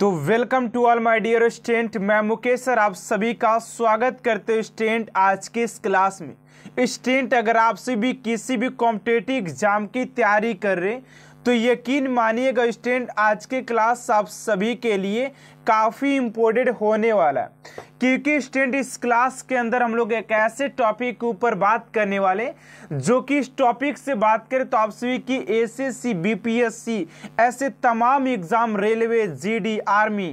तो welcome to all my dear students मैं Mukesh sir आप सभी का स्वागत करते हैं स्टेंट आज के इस क्लास में स्टेंट अगर आप सभी भी किसी भी कॉम्पिटेटिव एग्जाम की तैयारी कर रहे हैं तो यकीन मानिएगा स्टूडेंट आज के क्लास आप सभी के लिए काफ़ी इम्पोर्टेंट होने वाला है क्योंकि स्टूडेंट इस क्लास के अंदर हम लोग एक ऐसे टॉपिक के ऊपर बात करने वाले जो कि इस टॉपिक से बात करें तो आप सभी की एसएससी बीपीएससी ऐसे तमाम एग्ज़ाम रेलवे जीडी आर्मी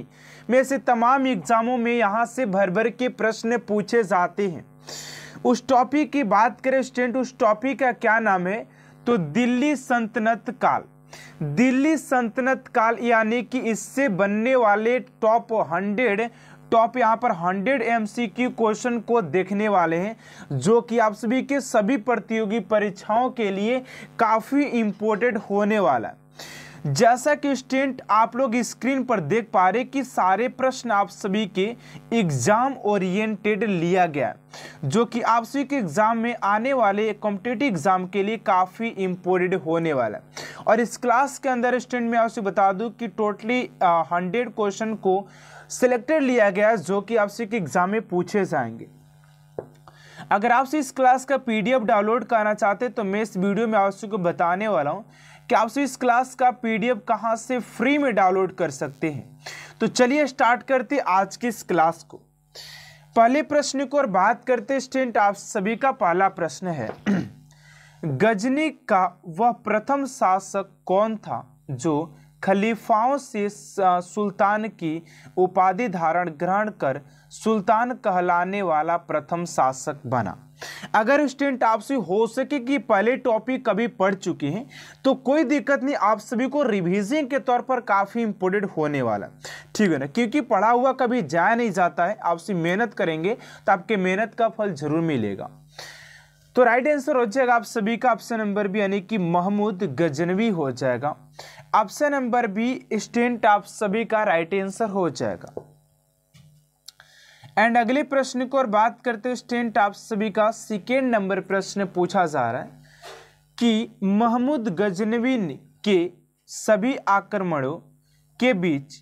में से तमाम एग्ज़ामों में यहाँ से भर भर के प्रश्न पूछे जाते हैं उस टॉपिक की बात करें स्टूडेंट उस टॉपिक का क्या नाम है तो दिल्ली संतनत काल दिल्ली सल्तनत काल यानी कि इससे बनने वाले टॉप हंड्रेड टॉप यहाँ पर 100 एमसीक्यू क्वेश्चन को देखने वाले हैं जो कि आप सभी के सभी प्रतियोगी परीक्षाओं के लिए काफ़ी इम्पोर्टेंट होने वाला है जैसा कि स्टूडेंट आप लोग स्क्रीन पर देख पा रहे कि सारे प्रश्न आप सभी के एग्ज़ाम ओरिएंटेड लिया गया जो कि आप सभी के एग्ज़ाम में आने वाले कॉम्पिटेटिव एग्ज़ाम के लिए काफ़ी इंपोर्टेंट होने वाला है और इस क्लास के अंदर स्टूडेंट मैं आपसे बता दूं कि टोटली हंड्रेड क्वेश्चन को सिलेक्टेड लिया गया जो कि आपसे के एग्ज़ाम में पूछे जाएंगे अगर आपसे इस क्लास का पीडीएफ डाउनलोड करना चाहते हैं तो मैं इस वीडियो में आप को बताने वाला हूँ कि आप सभी इस क्लास का पीडीएफ कहाँ से फ्री में डाउनलोड कर सकते हैं तो चलिए स्टार्ट करते आज की इस क्लास को पहले प्रश्न को और बात करते स्टेंट आप सभी का पहला प्रश्न है गजनी का वह प्रथम शासक कौन था जो खलीफाओं से सुल्तान की उपाधि धारण ग्रहण कर सुल्तान कहलाने वाला प्रथम शासक बना अगर स्टूडेंट आपसे हो सके कि पहले टॉपिक कभी पढ़ चुके हैं तो कोई दिक्कत नहीं आप सभी को रिविजिंग के तौर पर काफ़ी इंपोर्टेंट होने वाला ठीक है ना क्योंकि पढ़ा हुआ कभी जाया नहीं जाता है आपसे मेहनत करेंगे तो आपके मेहनत का फल जरूर मिलेगा तो राइट आंसर हो जाएगा आप सभी का ऑप्शन नंबर भी यानी कि महमूद गजनवी हो जाएगा ऑप्शन नंबर बी स्टेंट आप सभी का राइट आंसर हो जाएगा एंड अगले प्रश्न को और बात करते हुए स्टेंट आप सभी का सेकेंड नंबर प्रश्न पूछा जा रहा है कि महमूद गजनवी के सभी आक्रमणों के बीच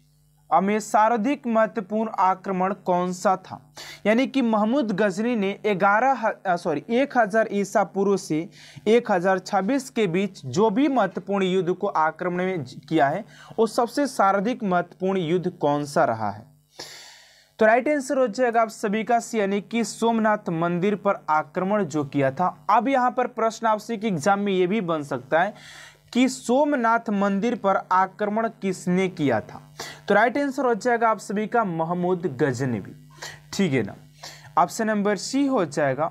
में सर्वाधिक महत्वपूर्ण आक्रमण कौन सा था यानी कि महमूद गजनी ने ग्यारह सॉरी एक हज़ार ईसा पूर्व से एक हज़ार छब्बीस के बीच जो भी महत्वपूर्ण युद्ध को आक्रमण में किया है वो सबसे सर्वाधिक महत्वपूर्ण युद्ध कौन सा रहा है तो राइट आंसर हो जाएगा आप सभी का सी यानी कि सोमनाथ मंदिर पर आक्रमण जो किया था अब यहाँ पर प्रश्न आपसे कि एग्जाम में ये भी बन सकता है कि सोमनाथ मंदिर पर आक्रमण किसने किया था तो राइट आंसर हो जाएगा आप सभी का महमूद गजनवी ठीक है ना ऑप्शन नंबर सी हो जाएगा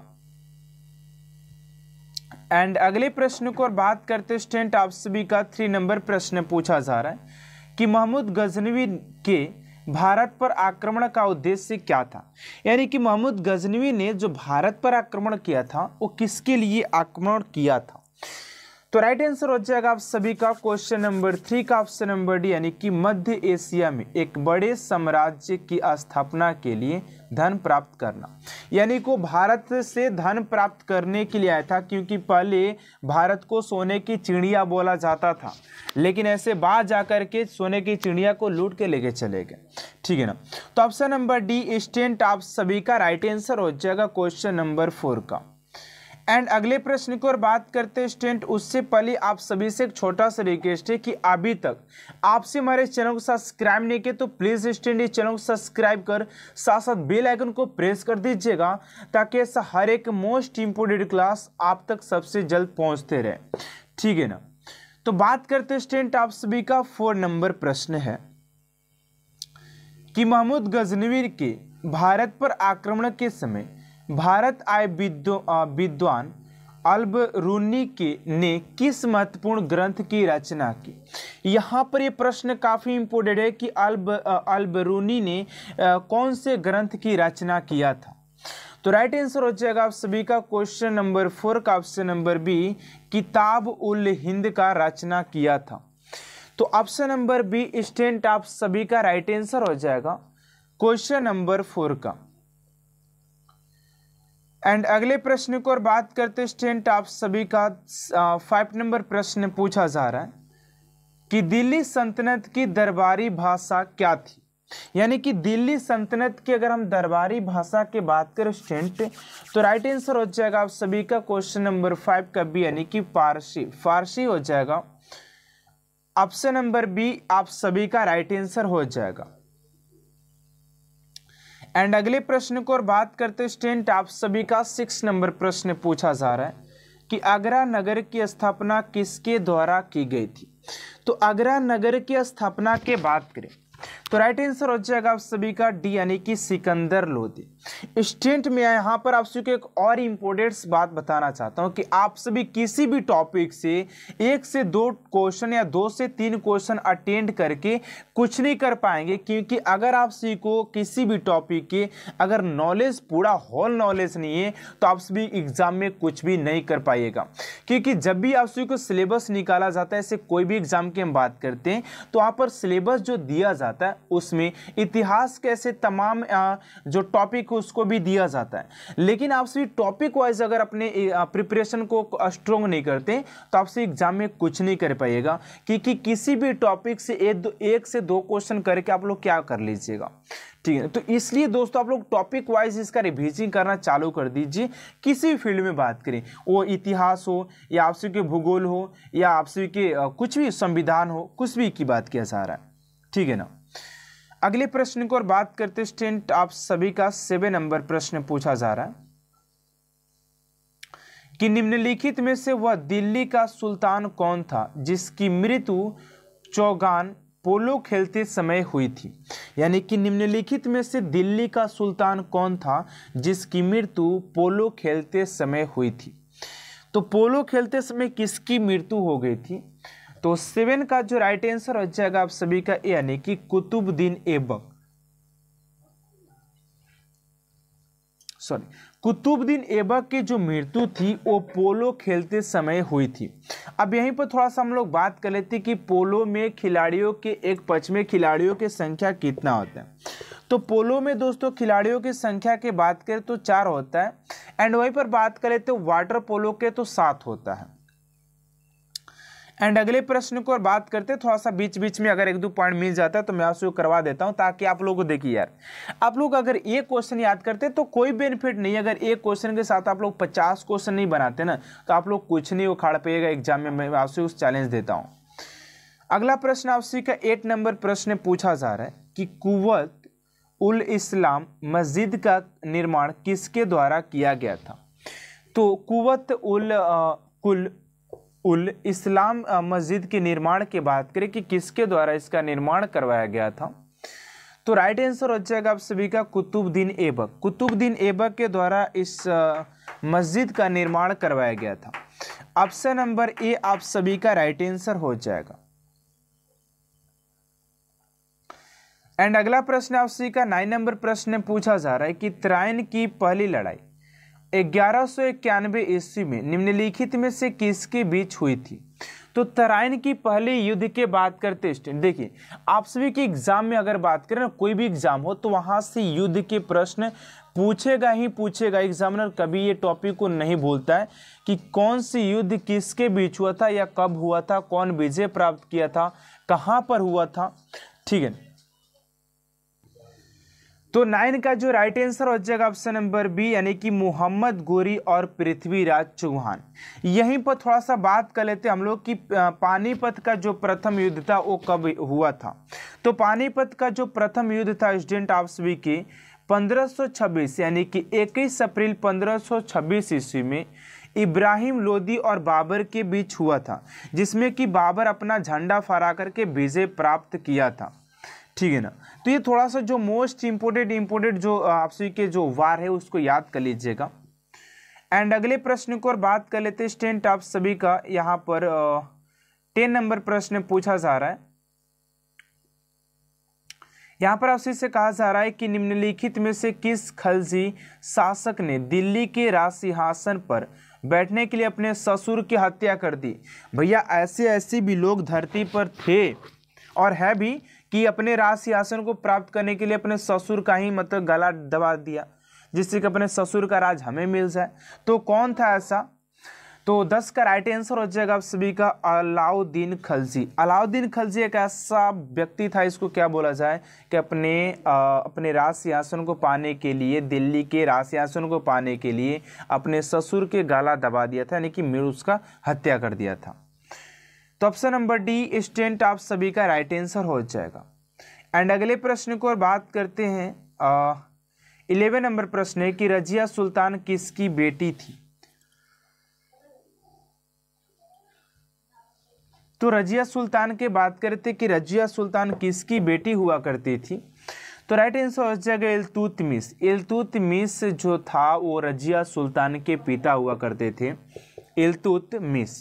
एंड अगले प्रश्न को और बात करते स्टेंट आप सभी का थ्री नंबर प्रश्न पूछा जा रहा है कि महमूद गजनवी के भारत पर आक्रमण का उद्देश्य क्या था यानी कि महमूद गजनवी ने जो भारत पर आक्रमण किया था वो किसके लिए आक्रमण किया था तो राइट आंसर हो जाएगा आप सभी का क्वेश्चन नंबर थ्री का ऑप्शन नंबर डी यानी कि मध्य एशिया में एक बड़े साम्राज्य की स्थापना के लिए धन प्राप्त करना यानी को भारत से धन प्राप्त करने के लिए आया था क्योंकि पहले भारत को सोने की चिड़िया बोला जाता था लेकिन ऐसे बाहर जाकर के सोने की चिड़िया को लूट के लेके चले गए ठीक है ना तो ऑप्शन नंबर डी स्टेंट आप सभी का राइट आंसर हो जाएगा क्वेश्चन नंबर फोर का एंड अगले प्रश्न की ओर बात करते हैं स्टूडेंट उससे पहले आप सभी से एक छोटा सा रिक्वेस्ट है कि अभी तक आपसे हमारे चैनल को सब्सक्राइब नहीं किया तो प्लीज़ स्टूडेंट इस चैनल को सब्सक्राइब कर साथ साथ बेल आइकन को प्रेस कर दीजिएगा ताकि ऐसा हर एक मोस्ट इम्पोर्टेंट क्लास आप तक सबसे जल्द पहुँचते रहे ठीक है ना तो बात करते स्टूडेंट आप सभी का फोर नंबर प्रश्न है कि महमूद गजनवीर के भारत पर आक्रमण के समय भारत आए विद्वान अल्ब रूनी के ने किस महत्वपूर्ण ग्रंथ की रचना की यहाँ पर ये प्रश्न काफ़ी इम्पोर्टेंट है कि अल्ब अल्ब रूनी ने कौन से ग्रंथ की रचना किया था तो राइट आंसर हो जाएगा आप सभी का क्वेश्चन नंबर फोर का option number B Kitab ul Hind का रचना किया था तो ऑप्शन नंबर बी स्टेंट आप सभी का राइट आंसर हो जाएगा क्वेश्चन नंबर फोर का एंड अगले प्रश्न को और बात करते स्टेंट आप सभी का फाइव नंबर प्रश्न पूछा जा रहा है कि दिल्ली सल्तनत की दरबारी भाषा क्या थी यानी कि दिल्ली सल्तनत की अगर हम दरबारी भाषा की बात करें स्टेंट तो राइट आंसर हो जाएगा आप सभी का क्वेश्चन नंबर फाइव का बी यानी कि फारसी फारसी हो जाएगा ऑप्शन नंबर बी आप सभी का राइट आंसर हो जाएगा एंड अगले प्रश्न को और बात करते स्टेंट आप सभी का सिक्स नंबर प्रश्न पूछा जा रहा है कि आगरा नगर की स्थापना किसके द्वारा की गई थी तो आगरा नगर की स्थापना के बात करें तो राइट आंसर हो जाएगा आप सभी का डी यानी कि सिकंदर लोधी स्टेंट में यहाँ पर आप सभी को एक और इम्पोर्टेंट बात बताना चाहता हूँ कि आप सभी किसी भी टॉपिक से एक से दो क्वेश्चन या दो से तीन क्वेश्चन अटेंड करके कुछ नहीं कर पाएंगे क्योंकि अगर आप सभी को किसी भी टॉपिक के अगर नॉलेज पूरा होल नॉलेज नहीं है तो आप सभी एग्जाम में कुछ भी नहीं कर पाइएगा क्योंकि जब भी आप सभी को सिलेबस निकाला जाता है ऐसे कोई भी एग्जाम की हम बात करते हैं तो वहाँ पर सिलेबस जो दिया जाता है उसमें इतिहास कैसे तमाम जो टॉपिक उसको भी दिया जाता है लेकिन आप सभी टॉपिक वाइज अगर अपने प्रिपरेशन को स्ट्रॉन्ग नहीं करते तो आपसे एग्जाम में कुछ नहीं कर पाएगा क्योंकि कि किसी भी टॉपिक से एक एक से दो क्वेश्चन करके आप लोग क्या कर लीजिएगा ठीक है तो इसलिए दोस्तों आप लोग टॉपिक वाइज इसका रिविजिंग करना चालू कर दीजिए किसी भी फील्ड में बात करें वो इतिहास हो या आपसी के भूगोल हो या आपसी के कुछ भी संविधान हो कुछ भी की बात किया जा रहा है ठीक है ना अगले प्रश्न को और बात करते स्टेंट आप सभी का सेवे नंबर प्रश्न पूछा जा रहा है कि निम्नलिखित में से वह दिल्ली का सुल्तान कौन था जिसकी मृत्यु चौगान पोलो खेलते समय हुई थी यानी कि निम्नलिखित में से दिल्ली का सुल्तान कौन था जिसकी मृत्यु पोलो खेलते समय हुई थी तो पोलो खेलते समय किसकी मृत्यु हो गई थी तो सेवन का जो राइट आंसर हो जाएगा आप सभी का यानी कि कुतुबुद्दीन ऐबक सॉरी कुतुबुद्दीन ऐबक की जो मृत्यु थी वो पोलो खेलते समय हुई थी अब यहीं पर थोड़ा सा हम लोग बात कर लेते कि पोलो में खिलाड़ियों के एक पक्ष में खिलाड़ियों की संख्या कितना होता है तो पोलो में दोस्तों खिलाड़ियों की संख्या की बात करें तो चार होता है एंड वहीं पर बात करें तो वाटर पोलो के तो सात होता है एंड अगले प्रश्न को बात करते थोड़ा सा बीच बीच में अगर एक दो पॉइंट मिल जाता है तो मैं आपसे करवा देता हूं ताकि आप लोगों को देखिए यार आप लोग अगर एक क्वेश्चन याद करते तो कोई बेनिफिट नहीं अगर एक क्वेश्चन के साथ आप लोग पचास क्वेश्चन नहीं बनाते ना तो आप लोग कुछ नहीं उखाड़ पाएगा एग्जाम में मैं आपसे उस चैलेंज देता हूँ अगला प्रश्न आपसे का एट नंबर प्रश्न पूछा जा रहा है कि कुवत उल इस्लाम मस्जिद का निर्माण किसके द्वारा किया गया था तो कुवत उल आ, कुल उल इस्लाम मस्जिद के निर्माण की बात करें कि किसके द्वारा इसका निर्माण करवाया गया था तो राइट आंसर हो जाएगा आप सभी का कुतुबद्दीन ऐबक कुतुबद्दीन ऐबक के द्वारा इस मस्जिद का निर्माण करवाया गया था ऑप्शन नंबर ए आप सभी का राइट आंसर हो जाएगा एंड अगला प्रश्न आप सभी का नाइन नंबर प्रश्न पूछा जा रहा है कि त्राइन की पहली लड़ाई ग्यारह सौ इक्यानवे ईस्वी में निम्नलिखित में से किसके बीच हुई थी तो तराइन की पहले युद्ध के बात करते स्टूडेंट देखिए आप सभी के एग्जाम में अगर बात करें ना कोई भी एग्जाम हो तो वहाँ से युद्ध के प्रश्न पूछेगा ही पूछेगा एग्जामिनर कभी ये टॉपिक को नहीं भूलता है कि कौन सी युद्ध किसके बीच हुआ था या कब हुआ था कौन विजय प्राप्त किया था कहाँ पर हुआ था ठीक है तो नाइन का जो राइट आंसर हो जाएगा ऑप्शन नंबर बी यानी कि मोहम्मद गोरी और पृथ्वीराज चौहान यहीं पर थोड़ा सा बात कर लेते हम लोग कि पानीपत का जो प्रथम युद्ध था वो कब हुआ था तो पानीपत का जो प्रथम युद्ध था स्टूडेंट आप सभी के 1526 यानी कि 21 अप्रैल 1526 ईस्वी में इब्राहिम लोदी और बाबर के बीच हुआ था जिसमें कि बाबर अपना झंडा फहरा करके विजय प्राप्त किया था ठीक है ना तो ये थोड़ा सा जो मोस्ट इंपोर्टेंट इंपोर्टेंट जो आपसी के जो वार है उसको याद कर लीजिएगा एंड अगले प्रश्न को और बात कर लेते हैं स्टेंट आप सभी का यहाँ पर टेन नंबर प्रश्न पूछा जा रहा है यहाँ पर आपसे से कहा जा रहा है कि निम्नलिखित में से किस खलजी शासक ने दिल्ली के राज सिंहासन पर बैठने के लिए अपने ससुर की हत्या कर दी भैया ऐसे ऐसे भी लोग धरती पर थे और है भी कि अपने राज सिंहासन को प्राप्त करने के लिए अपने ससुर का ही मतलब गला दबा दिया जिससे कि अपने ससुर का राज हमें मिल जाए तो कौन था ऐसा तो दस का राइट आंसर हो जाएगा आप सभी का अलाउद्दीन खलजी अलाउद्दीन खलजी एक ऐसा व्यक्ति था इसको क्या बोला जाए कि अपने आ, अपने राज सिंहासन को पाने के लिए दिल्ली के राज सिंहासन को पाने के लिए अपने ससुर के गाला दबा दिया था यानी कि मीर उसका हत्या कर दिया था तो ऑप्शन नंबर डी स्टेंट आप सभी का राइट आंसर हो जाएगा एंड अगले प्रश्न को और बात करते हैं इलेवन नंबर प्रश्न है कि रजिया सुल्तान किसकी बेटी थी तो रजिया सुल्तान के बात करते कि रजिया सुल्तान किसकी बेटी हुआ करती थी तो राइट आंसर हो जाएगा इलतुतमिस इलतुतमिस जो था वो रजिया सुल्तान के पिता हुआ करते थे इलतुतमिस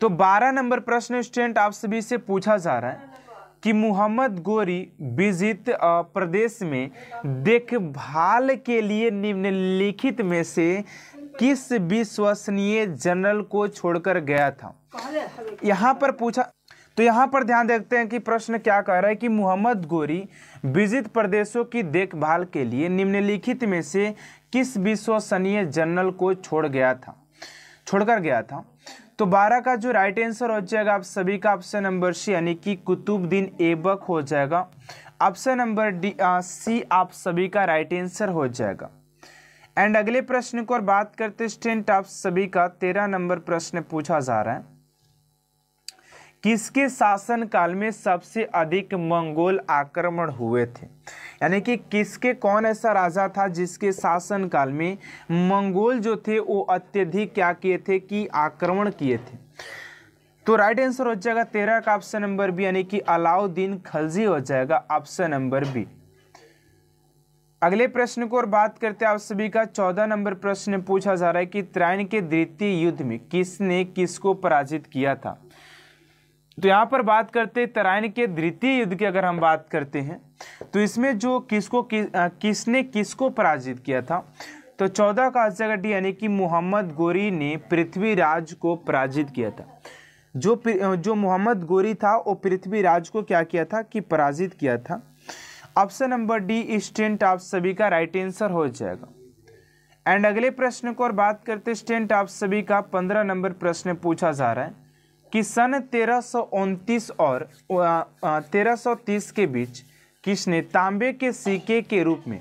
तो 12 नंबर प्रश्न स्टूडेंट आप सभी से पूछा जा रहा है कि मोहम्मद गोरी विजित प्रदेश में देखभाल के लिए निम्नलिखित में से किस विश्वसनीय जनरल को छोड़कर गया था यहाँ पर पूछा तो यहाँ पर ध्यान देखते हैं कि प्रश्न क्या कह रहा है कि मोहम्मद गोरी विजित प्रदेशों की देखभाल के लिए निम्नलिखित में से किस विश्वसनीय जनरल को छोड़ गया था छोड़कर गया था तो बारह का जो राइट आंसर हो जाएगा आप सभी का ऑप्शन नंबर सी यानी कि कुतुबद्दीन ऐबक हो जाएगा ऑप्शन नंबर डी सी आप सभी का राइट आंसर हो जाएगा एंड अगले प्रश्न को और बात करते स्टेंट आप सभी का तेरह नंबर प्रश्न पूछा जा रहा है किसके शासनकाल में सबसे अधिक मंगोल आक्रमण हुए थे यानी कि किसके कौन ऐसा राजा था जिसके शासनकाल में मंगोल जो थे वो अत्यधिक क्या किए थे कि आक्रमण किए थे तो राइट आंसर हो जाएगा तेरह का ऑप्शन नंबर बी यानी कि अलाउद्दीन खलजी हो जाएगा ऑप्शन नंबर बी अगले प्रश्न को और बात करते हैं आप सभी का चौदह नंबर प्रश्न पूछा जा रहा है कि त्राइन के द्वितीय युद्ध में किसने किसको पराजित किया था तो यहाँ पर बात करते हैं तराइन के द्वितीय युद्ध की अगर हम बात करते हैं तो इसमें जो किसको कि, किसने किसको पराजित किया था तो चौदह का अजगर यानी कि मोहम्मद गोरी ने पृथ्वीराज को पराजित किया था जो जो मोहम्मद गोरी था वो पृथ्वीराज को क्या किया था कि पराजित किया था ऑप्शन नंबर डी स्टेंट आप सभी का राइट आंसर हो जाएगा एंड अगले प्रश्न को और बात करते स्टेंट आप सभी का पंद्रह नंबर प्रश्न पूछा जा रहा है कि सन तेरह और तेरह तीस के बीच किसने तांबे के सिक्के के रूप में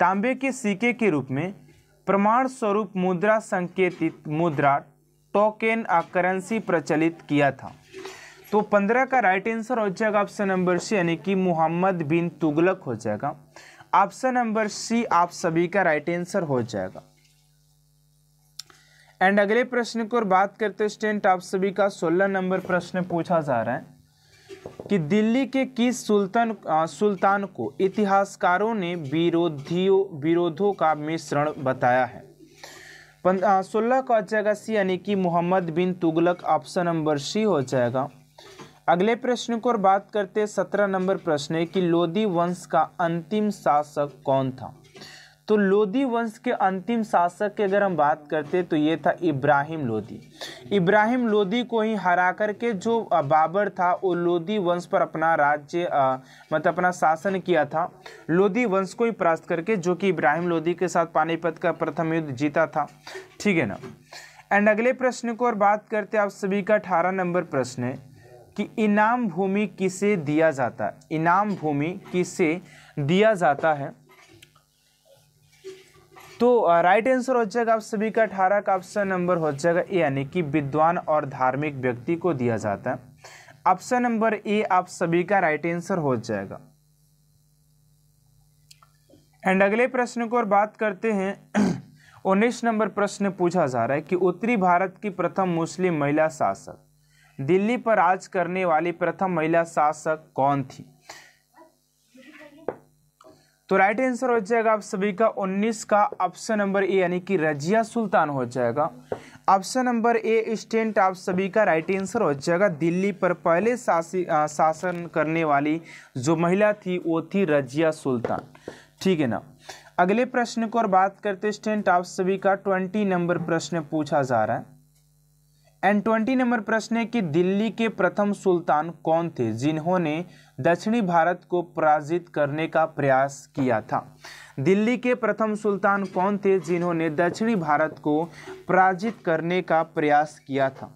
तांबे के सिक्के के रूप में प्रमाण स्वरूप मुद्रा संकेतित मुद्रा टोकन और करेंसी प्रचलित किया था तो पंद्रह का राइट आंसर हो जाएगा ऑप्शन नंबर सी यानी कि मोहम्मद बिन तुगलक हो जाएगा ऑप्शन नंबर सी आप सभी का राइट आंसर हो जाएगा एंड अगले प्रश्न को बात करते स्टेंट आप सभी का 16 नंबर प्रश्न पूछा जा रहा है कि दिल्ली के किस सुल्तान सुल्तान को इतिहासकारों ने विरोधियों विरोधों का मिश्रण बताया है सोलह का हो जाएगा सी यानी कि Mohammad bin Tughlaq option number C हो जाएगा अगले प्रश्न को बात करते सत्रह नंबर प्रश्न है कि लोधी वंश का अंतिम शासक कौन था तो लोधी वंश के अंतिम शासक की अगर हम बात करते तो ये था इब्राहिम लोधी इब्राहिम लोधी को ही हरा करके जो बाबर था वो लोधी वंश पर अपना राज्य मतलब अपना शासन किया था लोधी वंश को ही परास्त करके जो कि इब्राहिम लोधी के साथ पानीपत का प्रथम युद्ध जीता था ठीक है ना एंड अगले प्रश्न को और बात करते आप सभी का अठारह नंबर प्रश्न है कि इनाम भूमि किसे दिया जाता है इनाम भूमि किसे दिया जाता है तो राइट आंसर हो जाएगा आप सभी का अठारह का ऑप्शन नंबर हो जाएगा ए यानी कि विद्वान और धार्मिक व्यक्ति को दिया जाता है ऑप्शन नंबर ए आप सभी का राइट आंसर हो जाएगा एंड अगले प्रश्न को और बात करते हैं उन्नीस नंबर प्रश्न पूछा जा रहा है कि उत्तरी भारत की प्रथम मुस्लिम महिला शासक दिल्ली पर राज करने वाली प्रथम महिला शासक कौन थी तो राइट आंसर हो जाएगा आप सभी का 19 का ऑप्शन नंबर ए यानी कि रजिया सुल्तान हो जाएगा ऑप्शन नंबर ए स्टेंट आप सभी का राइट आंसर हो जाएगा दिल्ली पर पहले शासी शासन करने वाली जो महिला थी वो थी रजिया सुल्तान ठीक है ना अगले प्रश्न को और बात करते स्टेंट आप सभी का ट्वेंटी नंबर प्रश्न पूछा जा रहा है एंड ट्वेंटी नंबर प्रश्न है कि दिल्ली के प्रथम सुल्तान कौन थे जिन्होंने दक्षिणी भारत को पराजित करने का प्रयास किया था दिल्ली के प्रथम सुल्तान कौन थे जिन्होंने दक्षिणी भारत को पराजित करने का प्रयास किया था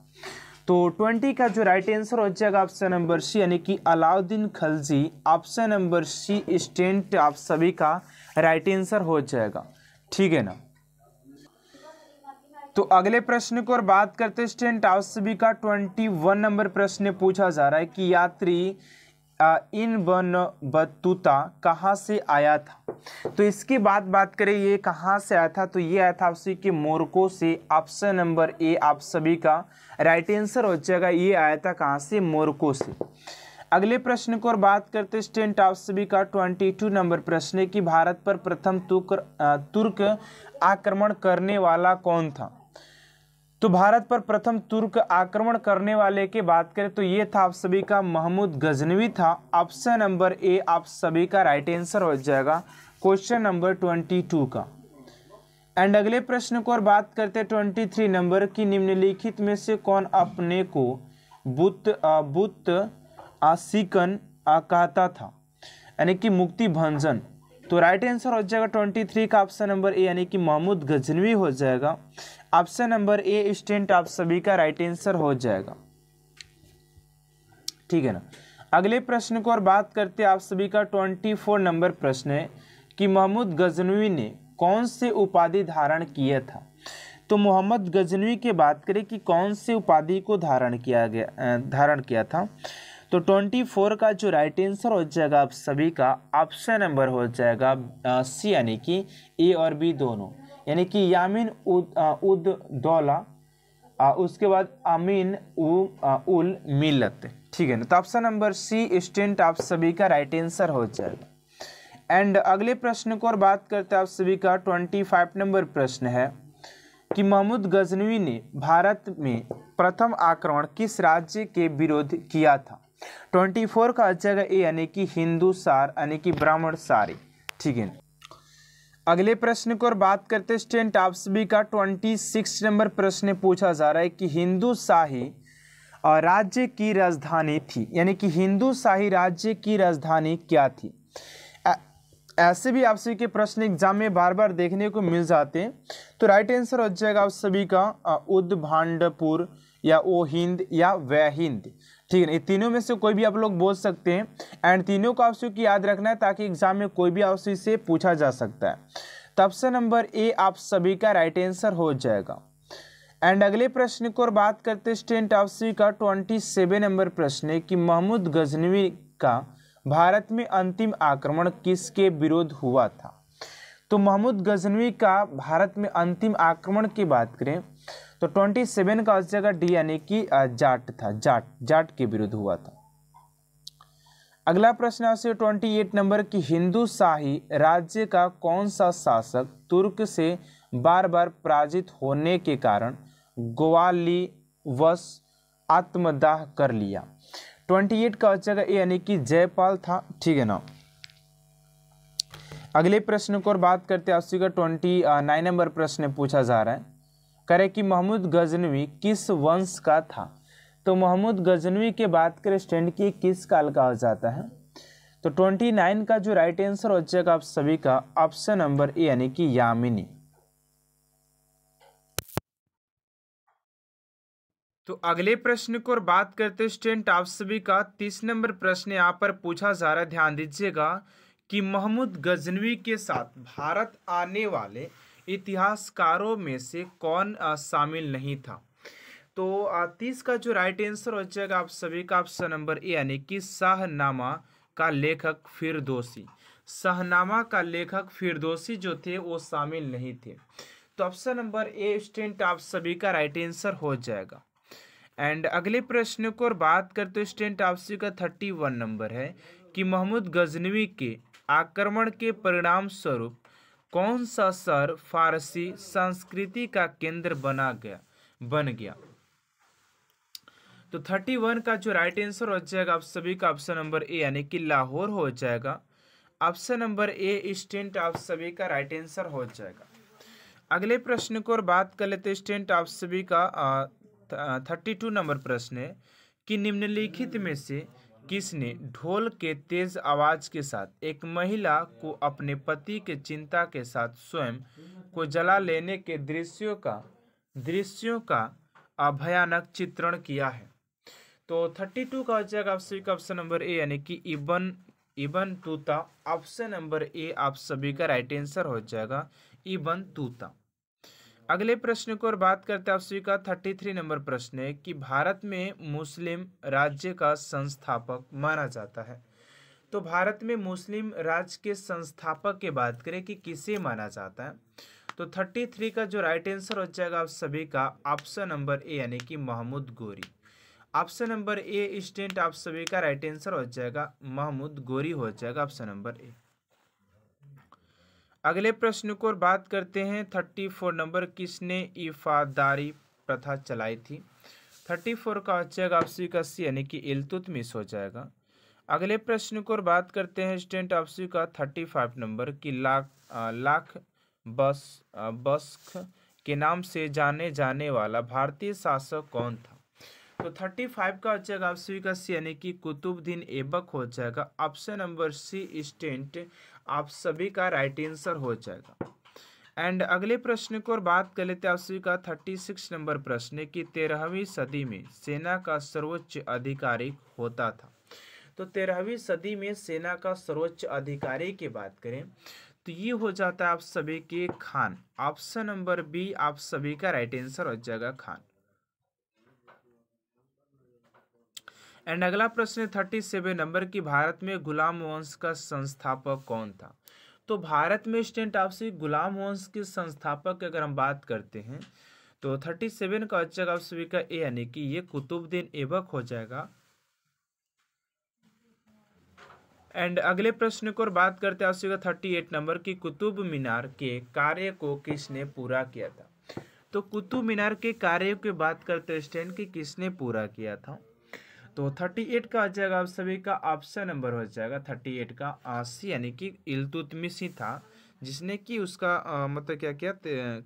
तो 20 का जो राइट आंसर हो जाएगा ऑप्शन नंबर सी यानी कि Alauddin Khalji option number C student आप सभी का राइट आंसर हो जाएगा ठीक है ना तो अगले प्रश्न को और बात करते हैं स्टेंट आउटसबी का ट्वेंटी वन नंबर प्रश्न पूछा जा रहा है कि यात्री इन बन बतूता कहाँ से आया था तो इसके बाद बात करें ये कहाँ से आया था तो ये आया था आपसे कि मोरको से ऑप्शन नंबर ए आप सभी का राइट आंसर हो जाएगा ये आया था कहाँ से मोरको से अगले प्रश्न को और बात करते स्टेंट आप सभी का ट्वेंटी टू नंबर प्रश्न है कि भारत पर प्रथम तुर्क आक्रमण करने वाला कौन था तो भारत पर प्रथम तुर्क आक्रमण करने वाले की बात करें तो ये था आप सभी का महमूद गजनवी था ऑप्शन नंबर ए आप सभी का राइट आंसर हो जाएगा क्वेश्चन नंबर ट्वेंटी टू का एंड अगले प्रश्न को और बात करते हैं ट्वेंटी थ्री नंबर की निम्नलिखित में से कौन अपने को बुत बुत आसिकन कहता था यानी कि मुक्ति भंजन तो राइट आंसर हो जाएगा ट्वेंटी थ्री का ऑप्शन नंबर ए यानी कि महमूद गजनवी हो जाएगा ऑप्शन नंबर ए स्टेंट आप सभी का राइट आंसर हो जाएगा ठीक है ना अगले प्रश्न को और बात करते हैं आप सभी का ट्वेंटी फोर नंबर प्रश्न है कि मोहम्मद गजनवी ने कौन से उपाधि धारण किया था तो मोहम्मद गजनवी के बात करें कि कौन से उपाधि को धारण किया गया धारण किया था तो ट्वेंटी फोर का जो राइट आंसर हो जाएगा आप सभी का ऑप्शन नंबर हो जाएगा सी यानी कि ए और बी दोनों यानी कि यामिन उद उद दौला आ, उसके बाद अमीन उ, आ, उल मिलत ठीक है ना तो ऑप्शन नंबर सी स्टेंट आप सभी का राइट आंसर हो जाएगा एंड अगले प्रश्न को और बात करते हैं आप सभी का ट्वेंटी फाइव नंबर प्रश्न है कि महमूद गजनवी ने भारत में प्रथम आक्रमण किस राज्य के विरोध किया था ट्वेंटी फोर का जगह ए यानी कि हिंदू सार यानी कि ब्राह्मण सारी ठीक है अगले प्रश्न को और बात करते स्टेंट आप सभी का ट्वेंटी सिक्स नंबर प्रश्न पूछा जा रहा है कि हिंदू शाही राज्य की राजधानी थी यानी कि हिंदू शाही राज्य की राजधानी क्या थी ऐसे भी आप सभी के प्रश्न एग्जाम में बार बार देखने को मिल जाते हैं तो राइट आंसर हो जाएगा आप सभी का उद्भांडपुर या ओ हिंद या वह हिंद ठीक है ना तीनों में से कोई भी आप लोग बोल सकते हैं एंड तीनों को आपसे की याद रखना है ताकि एग्जाम में कोई भी आपसे इसे पूछा जा सकता है तब तो से नंबर ए आप सभी का राइट आंसर हो जाएगा एंड अगले प्रश्न को और बात करते हैं स्टेंट ऑफ का ट्वेंटी सेवन नंबर प्रश्न है कि महमूद गजनवी का भारत में अंतिम आक्रमण किसके विरोध हुआ था तो महमूद गजनवी का भारत में अंतिम आक्रमण की बात करें तो ट्वेंटी सेवन का जगह डी यानी कि जाट था जाट जाट के विरुद्ध हुआ था अगला प्रश्न आपसे ट्वेंटी एट नंबर की हिंदू शाही राज्य का कौन सा शासक तुर्क से बार बार पराजित होने के कारण ग्वाली वश आत्मदाह कर लिया ट्वेंटी एट का जगह यानी कि जयपाल था ठीक है ना अगले प्रश्न को और बात करते हैं आपसे का ट्वेंटी नाइन नंबर प्रश्न पूछा जा रहा है करें कि महमूद गजनवी किस वंश का था तो महमूद गजनवी के बात करें स्टैंड की किस काल का हो जाता है तो ट्वेंटी नाइन का जो राइट आंसर हो जाएगा आप सभी का ऑप्शन नंबर ए यानी कि यामिनी तो अगले प्रश्न को और बात करते स्टेंट आप सभी का तीस नंबर प्रश्न यहाँ पर पूछा जा रहा है ध्यान दीजिएगा कि महमूद गजनवी के साथ भारत आने वाले इतिहासकारों में से कौन शामिल नहीं था तो तीस का जो राइट आंसर हो जाएगा आप सभी का ऑप्शन नंबर ए यानी कि शाहनामा का लेखक फिरदोसी शाहनामा का लेखक फिरदोसी जो थे वो शामिल नहीं थे तो ऑप्शन नंबर ए स्टेंट आप सभी का राइट आंसर हो जाएगा एंड अगले प्रश्न को और बात करते तो स्टेंट आप सभी का थर्टी वन नंबर है कि मोहम्मद गजनवी के आक्रमण के परिणाम स्वरूप कौन सा शहर फारसी संस्कृति का केंद्र बना गया बन गया तो थर्टी वन का जो राइट आंसर हो जाएगा आप सभी का ऑप्शन नंबर ए यानी कि लाहौर हो जाएगा ऑप्शन नंबर ए स्टेंट आप सभी का राइट आंसर हो जाएगा अगले प्रश्न को और बात कर लेते स्टेंट आप सभी का थर्टी टू नंबर प्रश्न है कि निम्नलिखित में से किसने ढोल के तेज आवाज के साथ एक महिला को अपने पति के चिंता के साथ स्वयं को जला लेने के दृश्यों का दृश्यों का अभयानक चित्रण किया है तो थर्टी टू का हो जाएगा आप सभी का ऑप्शन नंबर ए यानी कि इबन इबन तूता ऑप्शन नंबर ए आप सभी का राइट आंसर हो जाएगा इबन तूता अगले प्रश्न को और बात करते हैं आप सभी का थर्टी थ्री नंबर प्रश्न है कि भारत में मुस्लिम राज्य का संस्थापक माना जाता है तो भारत में मुस्लिम राज्य के संस्थापक की बात करें कि किसे माना जाता है तो थर्टी थ्री का जो राइट आंसर हो जाएगा आप सभी का ऑप्शन नंबर ए यानी कि महमूद गोरी ऑप्शन नंबर ए स्टेंट आप सभी का राइट आंसर हो जाएगा महमूद गोरी हो जाएगा ऑप्शन नंबर ए अगले प्रश्न को बात करते हैं थर्टी फोर नंबर किसने ईफादारी प्रथा चलाई थी थर्टी फोर का हो जाएगा आपसी का सी यानी कि इलतुत मिस हो जाएगा अगले प्रश्न को बात करते हैं स्टेंट आपसी का थर्टी फाइव नंबर कि लाख लाख बस बस्क के नाम से जाने जाने वाला भारतीय शासक कौन था तो थर्टी फाइव का हो जाएगा ऑप्शन का सी यानी कि कुतुबुद्दीन ऐबक हो जाएगा ऑप्शन नंबर सी स्टेंट आप सभी का राइट आंसर हो जाएगा एंड अगले प्रश्न की और बात कर लेते आप सभी का थर्टी सिक्स नंबर प्रश्न कि तेरहवीं सदी में सेना का सर्वोच्च अधिकारी होता था तो तेरहवीं सदी में सेना का सर्वोच्च अधिकारी की बात करें तो ये हो जाता है आप सभी के खान ऑप्शन नंबर बी आप सभी का राइट आंसर हो जाएगा खान एंड अगला प्रश्न है थर्टी सेवन नंबर की भारत में गुलाम वंश का संस्थापक कौन था तो भारत में स्टेंट आपसे गुलाम वंश के संस्थापक की अगर हम बात करते हैं तो थर्टी सेवन का अच्छा आप सभी का ए यानी कि ये कुतुबद्दीन एबक हो जाएगा एंड अगले प्रश्न को और बात करते हैं आपसे थर्टी एट नंबर की कुतुब मीनार के कार्य को किसने पूरा किया था तो कुतुब मीनार के कार्य की बात करते स्टैंड कि किसने पूरा किया था तो 38 का आ जाएगा आप सभी का ऑप्शन नंबर हो जाएगा 38 का आसी यानी कि ही था जिसने कि उसका आ, मतलब क्या किया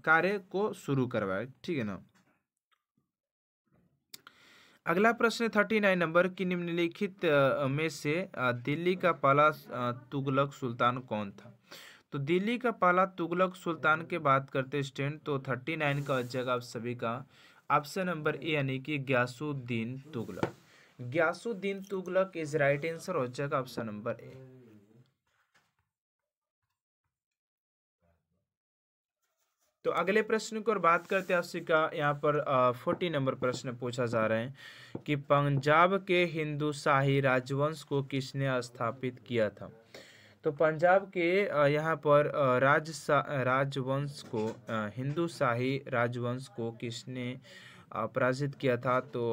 कार्य को शुरू करवाया ठीक है ना अगला प्रश्न थर्टी नाइन नंबर की निम्नलिखित में से दिल्ली का पहला तुगलक सुल्तान कौन था तो दिल्ली का पहला तुगलक सुल्तान के बात करते स्टैंड तो थर्टी नाइन का जगह आप सभी का ऑप्शन नंबर ए यानी कि Ghiyasuddin Tughlaq Ghiyasuddin Tughlaq is right answer हो जाएगा ऑप्शन नंबर ए तो अगले प्रश्न की ओर बात करते हैं आपसे का यहाँ पर फोर्टी नंबर प्रश्न पूछा जा रहे हैं कि पंजाब के हिंदू शाही राजवंश को किसने स्थापित किया था तो पंजाब के यहाँ पर राज राजवंश को हिंदू शाही राजवंश को किसने पराजित किया था तो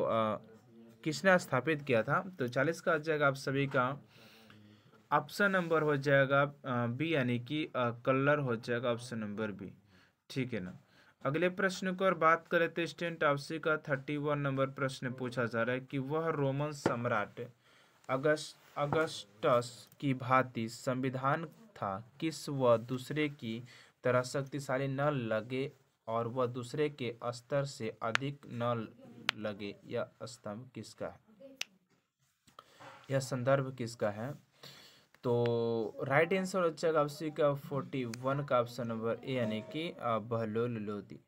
किसने स्थापित किया था तो चालीस का आ जाएगा आप सभी का ऑप्शन नंबर हो जाएगा बी यानी कि कलर हो जाएगा ऑप्शन नंबर बी ठीक है ना अगले प्रश्न को और बात करें तो स्टेंट आपसी का थर्टी वन नंबर प्रश्न पूछा जा रहा है कि वह रोमन सम्राट अगस्त अगस्टस की भांति संविधान था किस व दूसरे की तरह शक्तिशाली न लगे और वह दूसरे के स्तर से अधिक न लगे यह स्तंभ किसका है यह संदर्भ किसका है तो राइट आंसर हो जाएगा ऑप्शन का फोर्टी वन का ऑप्शन नंबर ए यानी कि बहलोल लोधी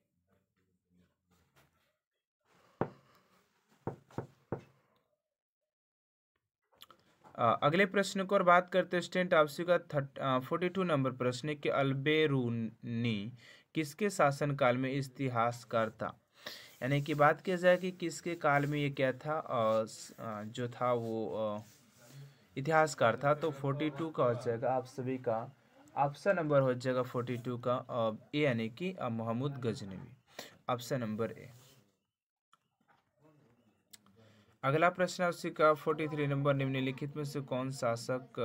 अगले प्रश्न को और बात करते हैं स्टेंट आपसी का थर्ट फोर्टी टू नंबर प्रश्न कि अल्बेरूनी किसके शासनकाल में इतिहासकार था यानी कि बात किया जाए कि किसके काल में ये क्या था जो था वो इतिहासकार था तो फोर्टी टू का हो जाएगा आप सभी का ऑप्शन नंबर हो जाएगा फोर्टी टू का ए यानी कि Mohammad Ghaznavi option number A अगला प्रश्न है उसी का फोर्टी थ्री नंबर निम्नलिखित में से कौन शासक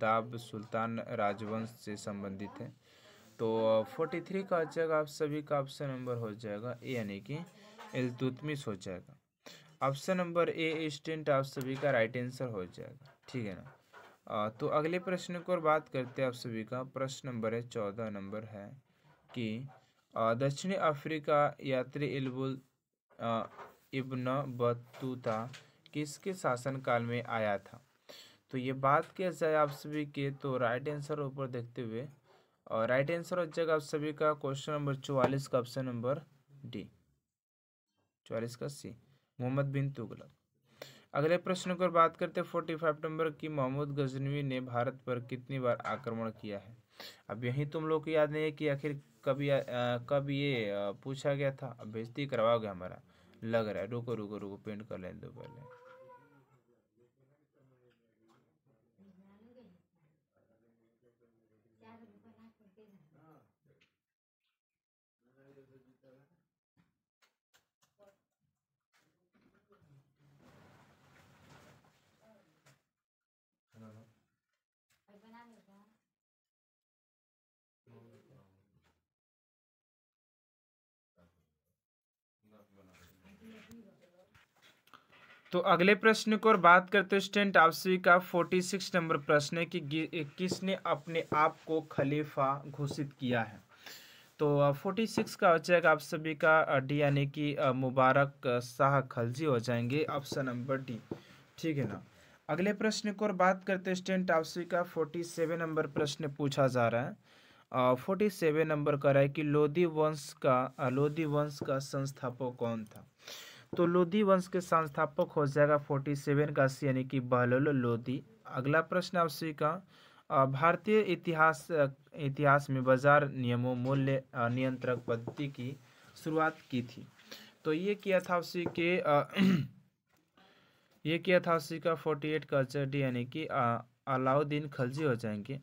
दाब सुल्तान राजवंश से संबंधित है तो फोर्टी थ्री का हो जाएगा आप सभी का ऑप्शन नंबर हो जाएगा ए यानी कि इल्तुतमिस हो जाएगा ऑप्शन नंबर ए स्टेंट आप सभी का राइट आंसर हो जाएगा ठीक है ना आ, तो अगले प्रश्न की ओर बात करते हैं आप सभी का प्रश्न नंबर है चौदह नंबर है कि दक्षिणी अफ्रीका यात्री इलबुल इब्न बतूता किसके शासनकाल में आया था तो ये बात किया जाए आप सभी के तो राइट आंसर ऊपर देखते हुए और राइट आंसर हो जाएगा आप सभी का क्वेश्चन नंबर चौवालीस का ऑप्शन नंबर डी चौलीस का सी मोहम्मद बिन तुगलक अगले प्रश्न पर बात करते फोर्टी फाइव नंबर की मोहम्मद गजनवी ने भारत पर कितनी बार आक्रमण किया है अब यही तुम लोग को याद नहीं है कि आखिर कब या कब ये पूछा गया था अब बेजती करवाओगे हमारा लग रहा है रुको रुको रुको पेंट कर लें दो पहले तो अगले प्रश्न को और बात करते स्टेंट आप का फोर्टी सिक्स नंबर प्रश्न है कि किसने अपने आप को खलीफा घोषित किया है तो फोर्टी सिक्स का हो जाएगा आप सभी का डी यानी कि मुबारक शाह खलजी हो जाएंगे ऑप्शन नंबर डी ठीक है ना अगले प्रश्न को और बात करते स्टेंट आपसी का फोर्टी सेवन नंबर प्रश्न पूछा जा रहा है फोर्टी सेवन नंबर कर रहा है कि लोधी वंश का लोधी वंश का संस्थापक कौन था तो लोधी वंश के संस्थापक हो जाएगा फोर्टी सेवन का यानी कि बहलोल लोधी अगला प्रश्न आप सी का भारतीय इतिहास इतिहास में बाजार नियमों मूल्य नियंत्रक पद्धति की शुरुआत की थी तो ये किया था उसी के आ, ये किया था उसी का फोर्टी एट डी यानी कि अलाउद्दीन खलजी हो जाएंगे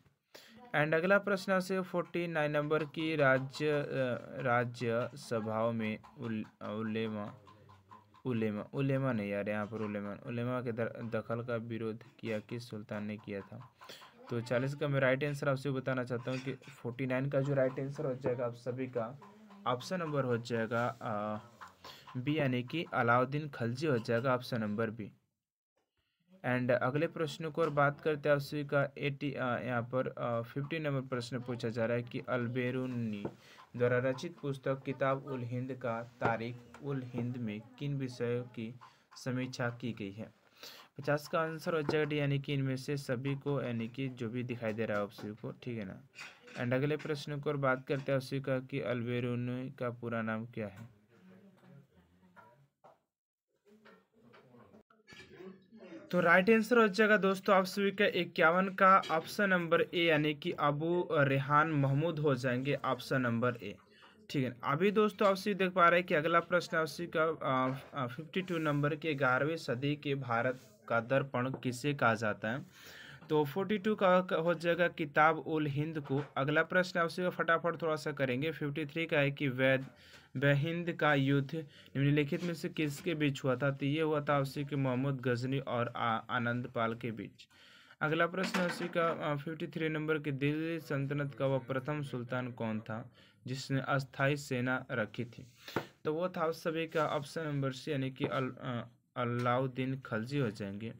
एंड अगला प्रश्न से फोर्टी नाइन नंबर की राज्य राज्य सभाओं में उल्लेमा उलेमा उलेमा नहीं यार यहाँ पर उलेमा उलेमा के दखल का विरोध किया किस सुल्तान ने किया था तो चालीस का मैं राइट आंसर आपसे बताना चाहता हूँ कि फोर्टी नाइन का जो राइट आंसर हो जाएगा आप सभी का ऑप्शन नंबर हो जाएगा बी यानी कि अलाउद्दीन खलजी हो जाएगा option number B and uh, अगले प्रश्न को और बात करते हैं उसी का एटी uh, यहाँ पर फिफ्टी uh, नंबर प्रश्न पूछा जा रहा है कि अलबेरुनी द्वारा रचित पुस्तक किताब उल हिंद का तारीख उल हिंद में किन विषयों की समीक्षा की गई है पचास का आंसर हो जाएगा यानी कि इनमें से सभी को यानी कि जो भी दिखाई दे रहा है उसी को ठीक है ना एंड अगले प्रश्न को और बात करते हैं उसी का कि अलबेरुनी का पूरा नाम क्या है तो राइट आंसर हो जाएगा दोस्तों आप सभी का इक्यावन का ऑप्शन नंबर ए यानी कि अबू रेहान महमूद हो जाएंगे ऑप्शन नंबर ए ठीक है अभी दोस्तों आप सभी देख पा रहे हैं कि अगला प्रश्न आप सभी का फिफ्टी टू नंबर के ग्यारहवीं सदी के भारत का दर्पण किसे कहा जाता है तो फोर्टी टू का हो जाएगा किताब उल हिंद को अगला प्रश्न आप सभी फटाफट थोड़ा सा करेंगे फिफ्टी थ्री का है कि वैद बहिंद का युद्ध निम्नलिखित में से किसके बीच हुआ था तो ये हुआ था उसी के मोहम्मद गजनी और आनंद पाल के बीच अगला प्रश्न उसी का फिफ्टी थ्री नंबर के दिल्ली सल्तनत का वह प्रथम सुल्तान कौन था जिसने अस्थाई सेना रखी थी तो वो था उस सभी का ऑप्शन नंबर सी यानी कि अलाउद्दीन खलजी हो जाएंगे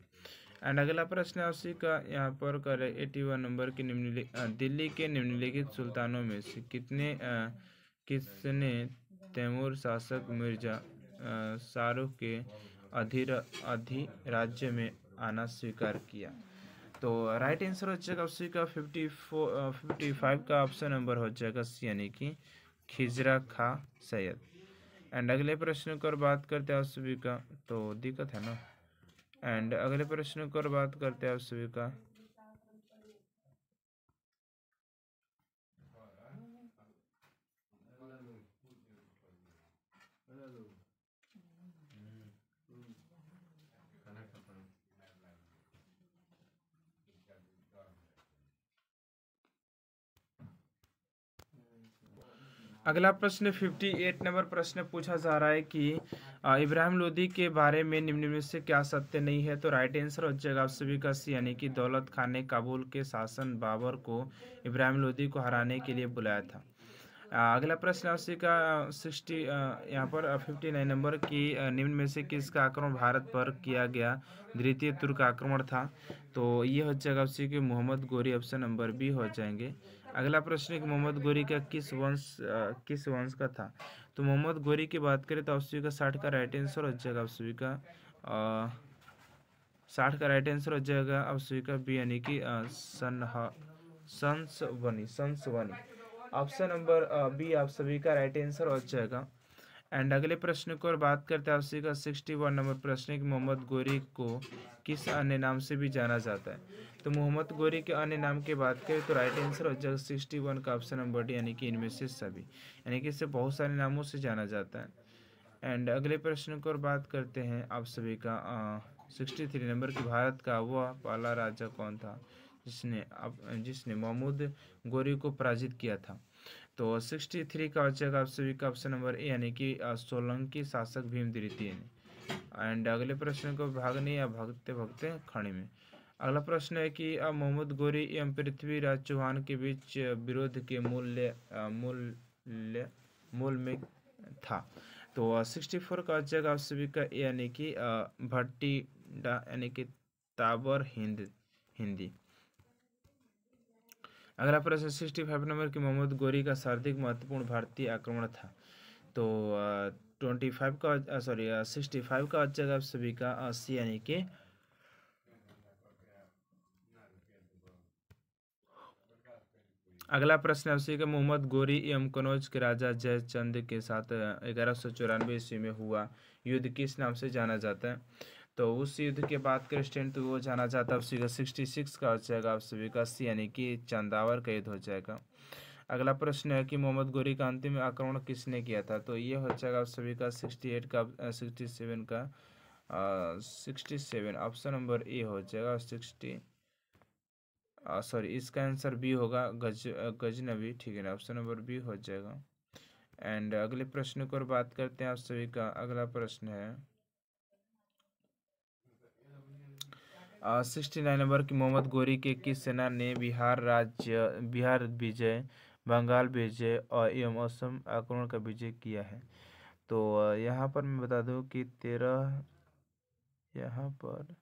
एंड अगला प्रश्न है उसी का यहाँ पर करें एटी वन नंबर के निम्नलिखित दिल्ली के निम्नलिखित सुल्तानों में से कितने आ, किसने तैमूर शासक मिर्जा शाहरुख के अधिर राज्य में आना स्वीकार किया तो राइट आंसर हो जाएगा उसी का फिफ्टी फोर फिफ्टी फाइव का ऑप्शन नंबर हो जाएगा सी यानी कि खिजरा खा सैयद एंड अगले प्रश्न पर बात करते हैं आप सभी का तो दिक्कत है ना एंड अगले प्रश्न पर बात करते हैं आप सभी का अगला प्रश्न 58 नंबर प्रश्न पूछा जा रहा है कि इब्राहिम लोदी के बारे में निम्न में से क्या सत्य नहीं है तो राइट आंसर हो जाएगा आप सभी का सी यानी कि दौलत खान ने काबुल के शासन बाबर को इब्राहिम लोदी को हराने के लिए बुलाया था अगला प्रश्न आपसी का सिक्सटी यहाँ पर फिफ्टी नाइन नंबर की निम्न में से किसका आक्रमण भारत पर किया गया द्वितीय तुर्क आक्रमण था तो ये हो जाएगा आपसी के मोहम्मद गोरी ऑप्शन नंबर बी हो जाएंगे अगला प्रश्न कि मोहम्मद गोरी का किस वंश किस वंश का था तो मोहम्मद गोरी की बात करें तो ऑप्शन का साठ का राइट आंसर जाएगा आप ऑप्शन का साठ का राइट आंसर जाएगा आप ऑप्शन का बी यानी कि सनहा संस वनी ऑप्शन नंबर बी आप सभी का राइट आंसर हो जाएगा एंड अगले प्रश्न को और बात करते हैं आपसी का सिक्सटी वन नंबर प्रश्न कि मोहम्मद गोरी को किस अन्य नाम से भी जाना जाता है तो मोहम्मद गोरी के अन्य नाम की बात करें तो राइट आंसर हो जाएगा सिक्सटी वन का ऑप्शन नंबर डी यानी कि इनमें से सभी यानी कि इसे बहुत सारे नामों से जाना जाता है एंड अगले प्रश्न को और बात करते हैं आप सभी का सिक्सटी थ्री नंबर की भारत का वह पहला राजा कौन था जिसने अब जिसने महमूद गोरी को पराजित किया था तो 63 का हो जाएगा आप सभी का ऑप्शन नंबर ए यानी कि सोलंकी शासक भीम द्वितीय ने एंड अगले प्रश्न को भागने या भगते भगते खड़े में अगला प्रश्न है कि मोहम्मद गोरी एवं पृथ्वीराज चौहान के बीच विरोध के मूल्य मूल्य मूल में था तो सिक्सटी फोर का जगह आप सभी का यानी कि भट्टी डा यानी कि ताबर हिंद हिंदी अगला प्रश्न सिक्सटी फाइव नंबर की मोहम्मद गोरी का सर्वाधिक महत्वपूर्ण भारतीय आक्रमण था तो ट्वेंटी फाइव का सॉरी सिक्सटी फाइव का अच्छा आप सभी का अस्सी यानी कि अगला प्रश्न आपसे का मोहम्मद गोरी एवं कनौज के राजा जयचंद के साथ ग्यारह सौ चौरानवे ईस्वी में हुआ युद्ध किस नाम से जाना जाता है तो उस युद्ध के बाद क्रिस्टेन तो वो जाना जाता है फिगर सिक्सटी सिक्स का हो जाएगा आप सभी का सी यानी कि चंदावर का युद्ध हो जाएगा अगला प्रश्न है कि मोहम्मद गोरी का अंतिम आक्रमण किसने किया था तो ये हो जाएगा आप सभी का सिक्सटी एट का सिक्सटी सेवन का sixty seven option number A हो जाएगा सिक्सटी सॉरी इसका आंसर बी होगा गज गजनबी ठीक है ना ऑप्शन नंबर बी हो जाएगा एंड अगले प्रश्न को बात करते हैं आप सभी का अगला प्रश्न है सिक्सटी नाइन नंबर की मोहम्मद गोरी के किस सेना ने बिहार राज्य बिहार विजय बंगाल विजय और एवं असम आक्रमण का विजय किया है तो यहाँ पर मैं बता दूँ कि तेरह यहाँ पर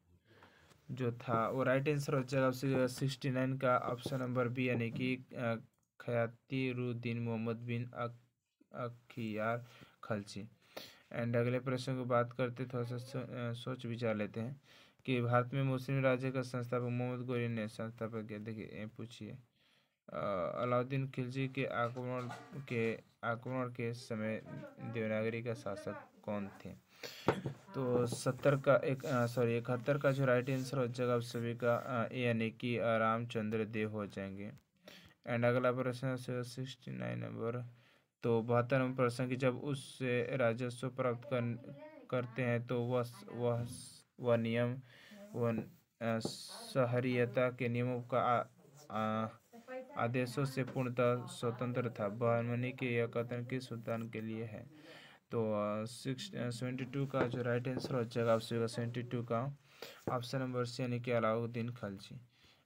जो था वो राइट आंसर हो जाएगा सिक्सटी नाइन का ऑप्शन नंबर बी यानी कि खयातिरुद्दीन मोहम्मद बिन अखियार खलची एंड अगले प्रश्न को बात करते थोड़ा सा सोच विचार लेते हैं कि भारत में मुस्लिम राज्य का संस्थापक मोहम्मद गोरी ने संस्थापक किया देखिए पूछिए अलाउद्दीन खिलजी के आक्रमण के आक्रमण के समय देवनागरी का शासक कौन थे तो सत्तर का एक सॉरी इकहत्तर का जो राइट आंसर हो जाएगा आप सभी का यानी कि रामचंद्र देव हो जाएंगे एंड अगला प्रश्न सिक्सटी नाइन नंबर तो बहत्तर नंबर प्रश्न की जब उससे राजस्व प्राप्त कर करते हैं तो वह वह वह नियम व शहरीयता के नियमों का आ, आ, आदेशों से पूर्णतः स्वतंत्र था बहनमनी के यह कथन किस सुल्तान के लिए है तो सिक्स सेवेंटी टू का जो राइट आंसर हो जाएगा ऑप्शन होगा सेवेंटी टू का ऑप्शन नंबर सी यानी कि अलाउद्दीन खलजी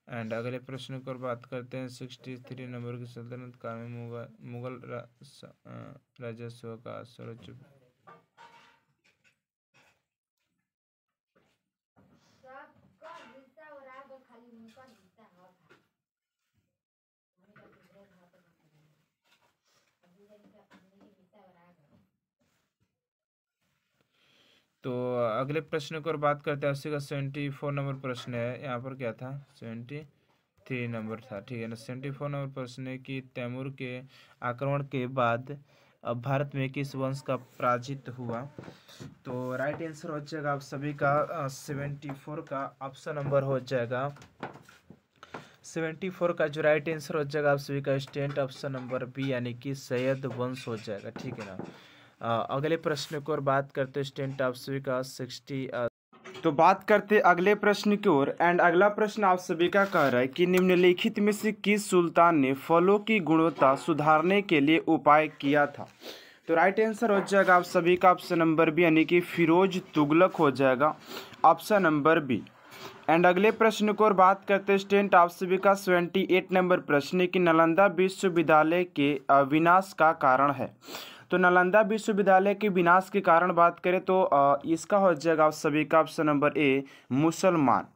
एंड अगले प्रश्न की बात करते हैं सिक्सटी थ्री नंबर की सल्तनत काल में मुगल मुगल राजस्व का सर्वोच्च तो अगले प्रश्न की ओर बात करते हैं अस्सी का सेवेंटी फोर नंबर प्रश्न है यहाँ पर क्या था सेवेंटी थ्री नंबर था ठीक है ना सेवेंटी फोर नंबर प्रश्न है कि तैमूर के आक्रमण के बाद अब भारत में किस वंश का पराजित हुआ तो राइट आंसर हो जाएगा आप सभी का सेवेंटी फोर का ऑप्शन नंबर हो जाएगा सेवेंटी फोर का जो राइट आंसर हो जाएगा आप सभी का स्टेंट ऑप्शन नंबर बी यानी कि सैयद वंश हो जाएगा ठीक है ना अगले प्रश्न की ओर बात करते स्टेंट आप सभी का सिक्सटी तो बात करते अगले प्रश्न की ओर एंड अगला प्रश्न आप सभी का कह रहा है कि निम्नलिखित में से किस सुल्तान ने फलों की गुणवत्ता सुधारने के लिए उपाय किया था तो राइट आंसर हो जाएगा आप सभी का ऑप्शन नंबर बी यानी कि फिरोज तुगलक हो जाएगा ऑप्शन नंबर बी एंड अगले प्रश्न को और बात करते स्टेंट आप सभी का सेवेंटी एट नंबर प्रश्न कि नालंदा विश्वविद्यालय के अविनाश का कारण है तो नालंदा विश्वविद्यालय के विनाश के कारण बात करें तो इसका हो जाएगा आप सभी का ऑप्शन नंबर ए मुसलमान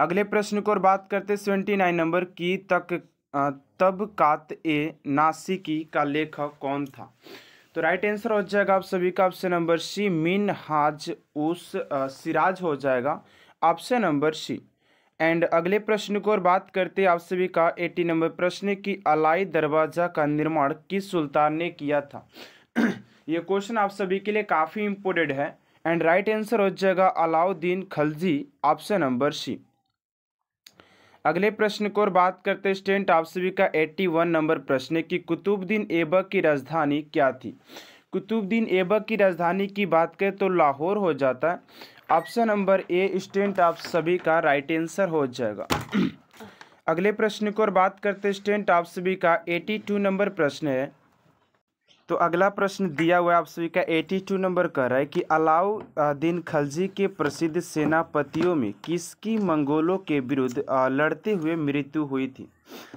अगले प्रश्न की ओर बात करते सेवेंटी नाइन नंबर की तक तब कात ए नासिकी का लेखक कौन था तो राइट आंसर हो जाएगा आप सभी का ऑप्शन नंबर सी मिन हाज उस सिराज हो जाएगा ऑप्शन नंबर सी एंड अगले प्रश्न को और बात करते आप सभी का एटी नंबर प्रश्न की अलाई दरवाज़ा का निर्माण किस सुल्तान ने किया था ये क्वेश्चन आप सभी के लिए काफ़ी इम्पोर्टेंट है एंड राइट आंसर हो जाएगा Alauddin Khalji option number C अगले प्रश्न को और बात करते स्टेंट आप सभी का एट्टी वन नंबर प्रश्न की कुतुबुद्दीन ऐबक की राजधानी क्या थी कुतुबुद्दीन ऐबक की राजधानी की बात करें तो लाहौर हो जाता है ऑप्शन नंबर ए स्टेंट आप सभी का राइट आंसर हो जाएगा अगले प्रश्न को और बात करते स्टेंट आप सभी का एटी टू नंबर प्रश्न है तो अगला प्रश्न दिया हुआ है आप सभी का एटी टू नंबर कह रहा है कि अलाउद्दीन खलजी के प्रसिद्ध सेनापतियों में किसकी मंगोलों के विरुद्ध लड़ते हुए मृत्यु हुई थी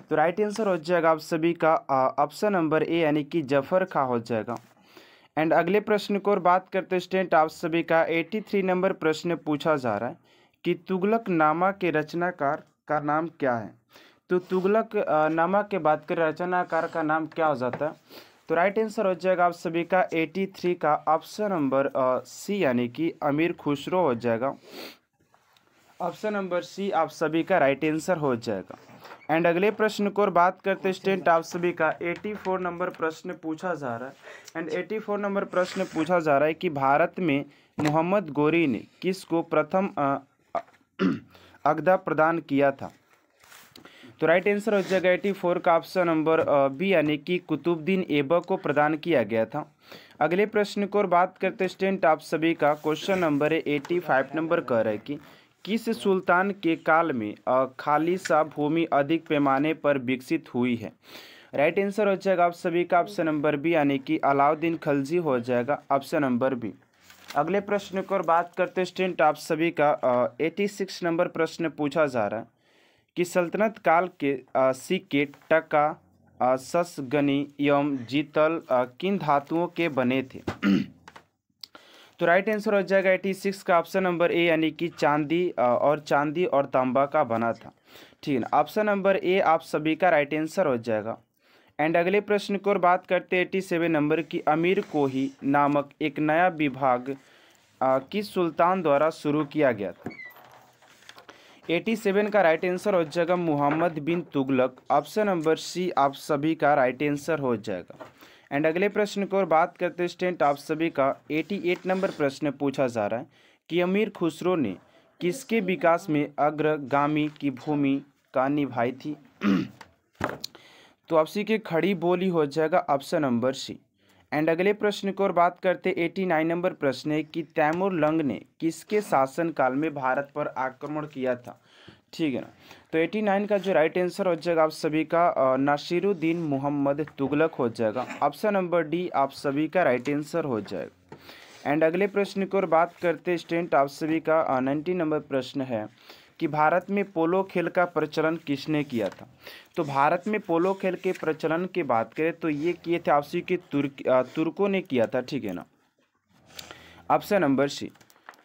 तो राइट आंसर हो जाएगा आप सभी का ऑप्शन नंबर ए यानी कि जफर खा हो जाएगा एंड अगले प्रश्न को और बात करते स्टेंट आप सभी का 83 नंबर प्रश्न पूछा जा रहा है कि तुगलक नामा के रचनाकार का नाम क्या है तो तुगलक नामा के बात कर रचनाकार का नाम क्या हो जाता है तो राइट आंसर हो जाएगा आप सभी का 83 का ऑप्शन नंबर सी यानी कि अमीर खुसरो हो जाएगा ऑप्शन नंबर सी आप सभी का राइट आंसर हो जाएगा एंड अगले प्रश्न को और बात करते स्टेंट आप सभी का 84 नंबर प्रश्न पूछा जा रहा है एंड 84 नंबर प्रश्न पूछा जा रहा है कि भारत में मोहम्मद गोरी ने किसको प्रथम अगदा प्रदान किया था तो राइट आंसर हो जाएगा एटी फोर का ऑप्शन नंबर बी यानी कि कुतुबद्दीन ऐबक को प्रदान किया गया था अगले प्रश्न को और बात करते स्टेंट आप सभी का क्वेश्चन नंबर है एटी फाइव नंबर कह रहा है कि किस सुल्तान के काल में खालिशा भूमि अधिक पैमाने पर विकसित हुई है राइट आंसर हो जाएगा आप सभी का ऑप्शन नंबर बी यानी कि अलाउद्दीन खलजी हो जाएगा ऑप्शन नंबर बी अगले प्रश्न की ओर बात करते स्टेंट आप सभी का एटी सिक्स नंबर प्रश्न पूछा जा रहा है कि सल्तनत काल के आ, सिक्के टका ससगनी एवं जीतल आ, किन धातुओं के बने थे तो राइट आंसर हो जाएगा एटी सिक्स का ऑप्शन नंबर ए यानी कि चांदी और चांदी और तांबा का बना था ठीक है ऑप्शन नंबर ए आप सभी का राइट आंसर हो जाएगा एंड अगले प्रश्न की ओर बात करते हैं एटी सेवन नंबर की अमीर कोही नामक एक नया विभाग किस सुल्तान द्वारा शुरू किया गया था एटी सेवन का राइट आंसर हो जाएगा Mohammad bin Tughlaq option number C आप सभी का राइट आंसर हो जाएगा एंड अगले प्रश्न को और बात करते हैं स्टेंट आप सभी का 88 नंबर प्रश्न पूछा जा रहा है कि अमीर खुसरो ने किसके विकास में अग्रगामी की भूमि का निभाई थी तो आपसी के खड़ी बोली हो जाएगा ऑप्शन नंबर सी एंड अगले प्रश्न को और बात करते 89 नंबर प्रश्न है कि तैमूर लंग ने किसके शासनकाल में भारत पर आक्रमण किया था ठीक है ना तो 89 का जो राइट आंसर हो जाएगा आप सभी का नासिरुद्दीन मोहम्मद तुगलक हो जाएगा ऑप्शन नंबर डी आप सभी का राइट आंसर हो जाएगा एंड अगले प्रश्न की ओर बात करते स्टेंट आप सभी का नाइन्टी नंबर प्रश्न है कि भारत में पोलो खेल का प्रचलन किसने किया था तो भारत में पोलो खेल के प्रचलन की बात करें तो ये किए थे आपसी के तुर्क तुर्कों ने किया था ठीक है ना ऑप्शन नंबर सी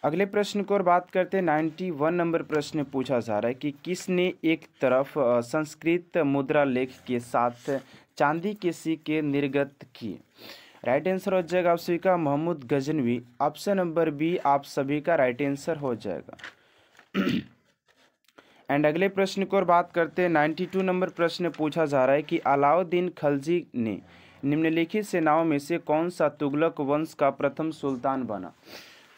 अगले प्रश्न को और बात करते हैं नाइन्टी वन नंबर प्रश्न पूछा जा रहा है कि किसने एक तरफ संस्कृत मुद्रा लेख के साथ चांदी के सिक्के निर्गत किए राइट आंसर हो जाएगा आप सभी का Mohammad Ghaznavi option number B आप सभी का राइट आंसर हो जाएगा एंड अगले प्रश्न को और बात करते हैं नाइन्टी टू नंबर प्रश्न पूछा जा रहा है कि अलाउद्दीन खलजी ने निम्नलिखित सेनाओं में से कौन सा तुगलक वंश का प्रथम सुल्तान बना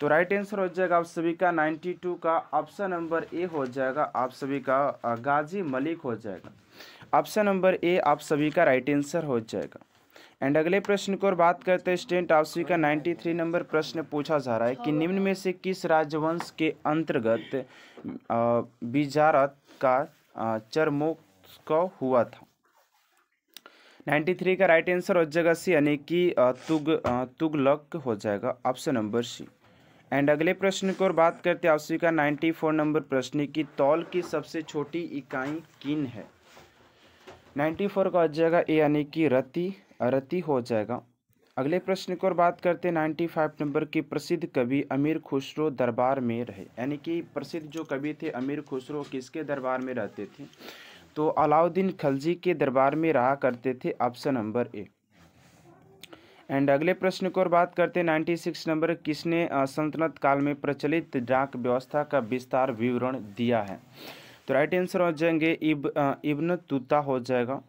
तो राइट आंसर हो जाएगा आप सभी का 92 का ऑप्शन नंबर ए हो जाएगा आप सभी का गाजी मलिक हो जाएगा ऑप्शन नंबर ए आप सभी का राइट आंसर हो जाएगा एंड अगले प्रश्न की ओर बात करते हैं स्टेंट आप सभी का 93 नंबर प्रश्न पूछा जा रहा है कि निम्न में से किस राजवंश के अंतर्गत बिजारत का चरमोक हुआ था 93 का राइट आंसर हो जाएगा सी यानी कि तुग तुगलक हो जाएगा ऑप्शन नंबर सी एंड अगले प्रश्न की ओर बात करते हैं आपसी का नाइन्टी फोर नंबर प्रश्न की तौल की सबसे छोटी इकाई किन है नाइन्टी फोर का हो जाएगा ए यानी कि रति रति हो जाएगा अगले प्रश्न की ओर बात करते हैं नाइन्टी फाइव नंबर की प्रसिद्ध कवि अमीर खुसरो दरबार में रहे यानी कि प्रसिद्ध जो कवि थे अमीर खुसरो किसके दरबार में रहते थे तो अलाउद्दीन खलजी के दरबार में रहा करते थे ऑप्शन नंबर ए एंड अगले प्रश्न की ओर बात करते हैं नाइन्टी सिक्स नंबर किसने संतनत काल में प्रचलित डाक व्यवस्था का विस्तार विवरण दिया है तो राइट आंसर हो जाएंगे इब इब्न तूता हो जाएगा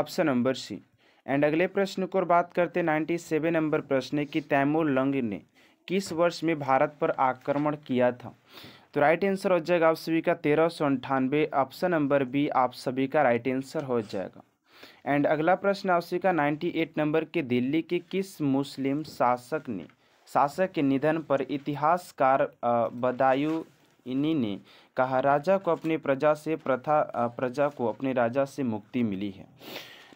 ऑप्शन नंबर सी एंड अगले प्रश्न को बात करते हैं नाइन्टी सेवन नंबर प्रश्न कि तैमूर लंग ने किस वर्ष में भारत पर आक्रमण किया था तो राइट आंसर हो जाएगा आप सभी का तेरह सौ अंठानवे ऑप्शन नंबर बी आप सभी का राइट आंसर हो जाएगा एंड अगला प्रश्न आपसे का 98 नंबर के दिल्ली के किस मुस्लिम शासक ने शासक के निधन पर इतिहासकार बदायू इन्हीं ने कहा राजा को अपनी प्रजा से प्रथा प्रजा को अपने राजा से मुक्ति मिली है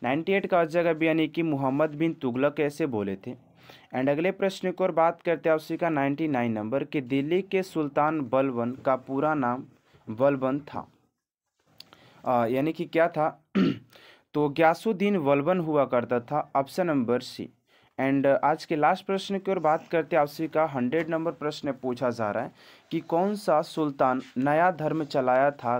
98 का जगह भी यानी कि मोहम्मद बिन तुगलक ऐसे बोले थे एंड अगले प्रश्न की ओर बात करते हैं उसी का 99 नंबर कि दिल्ली के सुल्तान बलवन का पूरा नाम बलवन था यानी कि क्या था तो ग्यासुद्दीन वलबन हुआ करता था ऑप्शन नंबर सी एंड आज के लास्ट प्रश्न की ओर बात करते हैं आपसी का हंड्रेड नंबर प्रश्न पूछा जा रहा है कि कौन सा सुल्तान नया धर्म चलाया था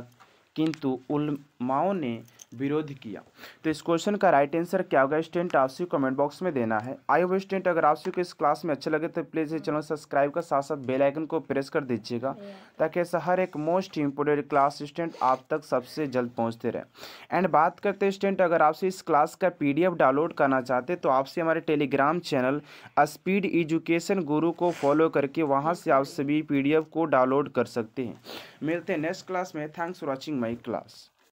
किंतु उलमाओं ने विरोध किया तो इस क्वेश्चन का राइट आंसर क्या होगा स्टेंट आपसे कमेंट बॉक्स में देना है आई होप स्टेंट अगर आपसे को इस क्लास में अच्छा लगे तो प्लीज़ ये चैनल सब्सक्राइब कर साथ साथ बेल आइकन को प्रेस कर दीजिएगा ताकि ऐसा हर एक मोस्ट इंपोर्टेंट क्लास स्टेंट आप तक सबसे जल्द पहुँचते रहे एंड बात करते स्टेंट अगर आपसे इस क्लास का पी डाउनलोड करना चाहते तो आपसे हमारे टेलीग्राम चैनल स्पीड एजुकेशन गुरु को फॉलो करके वहाँ से आप सभी पी को डाउनलोड कर सकते हैं मिलते हैं नेक्स्ट क्लास में thanks for watching my class